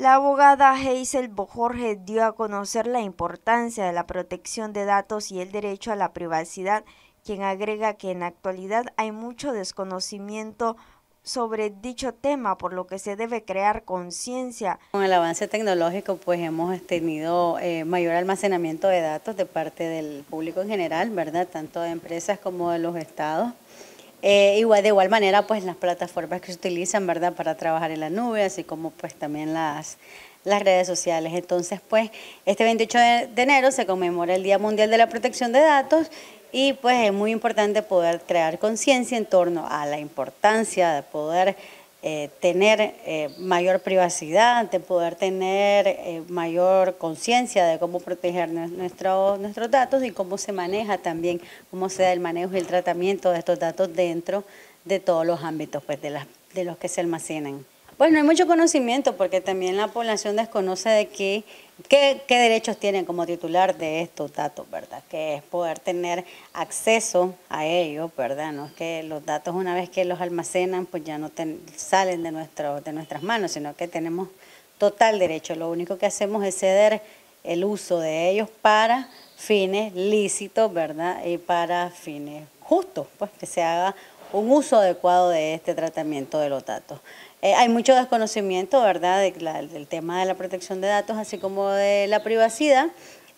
La abogada Hazel Bojorge dio a conocer la importancia de la protección de datos y el derecho a la privacidad, quien agrega que en la actualidad hay mucho desconocimiento sobre dicho tema, por lo que se debe crear conciencia. Con el avance tecnológico, pues hemos tenido eh, mayor almacenamiento de datos de parte del público en general, ¿verdad? Tanto de empresas como de los estados. Eh, igual, de igual manera, pues las plataformas que se utilizan, ¿verdad?, para trabajar en la nube, así como pues también las, las redes sociales. Entonces, pues este 28 de enero se conmemora el Día Mundial de la Protección de Datos y pues es muy importante poder crear conciencia en torno a la importancia de poder eh, tener eh, mayor privacidad, de poder tener eh, mayor conciencia de cómo proteger nuestros nuestros datos y cómo se maneja también, cómo se da el manejo y el tratamiento de estos datos dentro de todos los ámbitos pues, de, las, de los que se almacenan. Bueno, no hay mucho conocimiento porque también la población desconoce de qué, qué, derechos tienen como titular de estos datos, ¿verdad? Que es poder tener acceso a ellos, ¿verdad? No es que los datos una vez que los almacenan pues ya no salen de, de nuestras manos, sino que tenemos total derecho. Lo único que hacemos es ceder el uso de ellos para fines lícitos, ¿verdad? Y para fines justos, pues que se haga un uso adecuado de este tratamiento de los datos. Eh, hay mucho desconocimiento, ¿verdad?, del tema de la protección de datos, así como de la privacidad.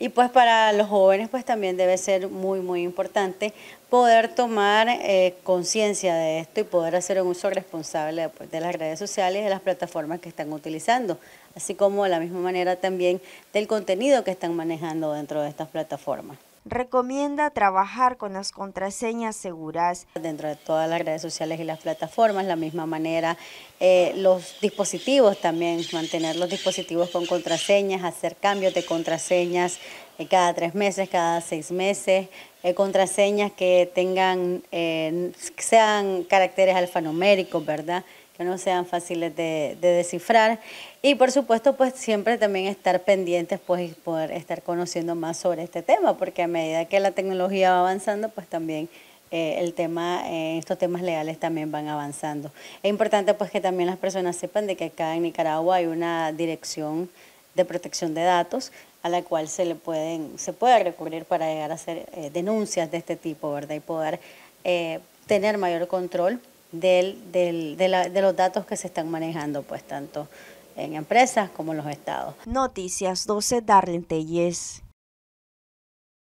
Y pues para los jóvenes pues también debe ser muy, muy importante poder tomar eh, conciencia de esto y poder hacer un uso responsable pues, de las redes sociales y de las plataformas que están utilizando, así como de la misma manera también del contenido que están manejando dentro de estas plataformas recomienda trabajar con las contraseñas seguras. Dentro de todas las redes sociales y las plataformas, la misma manera, eh, los dispositivos también, mantener los dispositivos con contraseñas, hacer cambios de contraseñas eh, cada tres meses, cada seis meses, eh, contraseñas que tengan, sean caracteres alfanuméricos, ¿verdad? no sean fáciles de, descifrar. Y por supuesto, pues siempre también estar pendientes pues, y poder estar conociendo más sobre este tema, porque a medida que la tecnología va avanzando, pues también eh, el tema, eh, estos temas legales también van avanzando. Es importante pues que también las personas sepan de que acá en Nicaragua hay una dirección de protección de datos a la cual se le pueden se puede recurrir para llegar a hacer eh, denuncias de este tipo, ¿verdad? Y poder tener mayor control del, del, de, la, de los datos que se están manejando, pues tanto en empresas como en los estados. Noticias 12, Darlene Telles.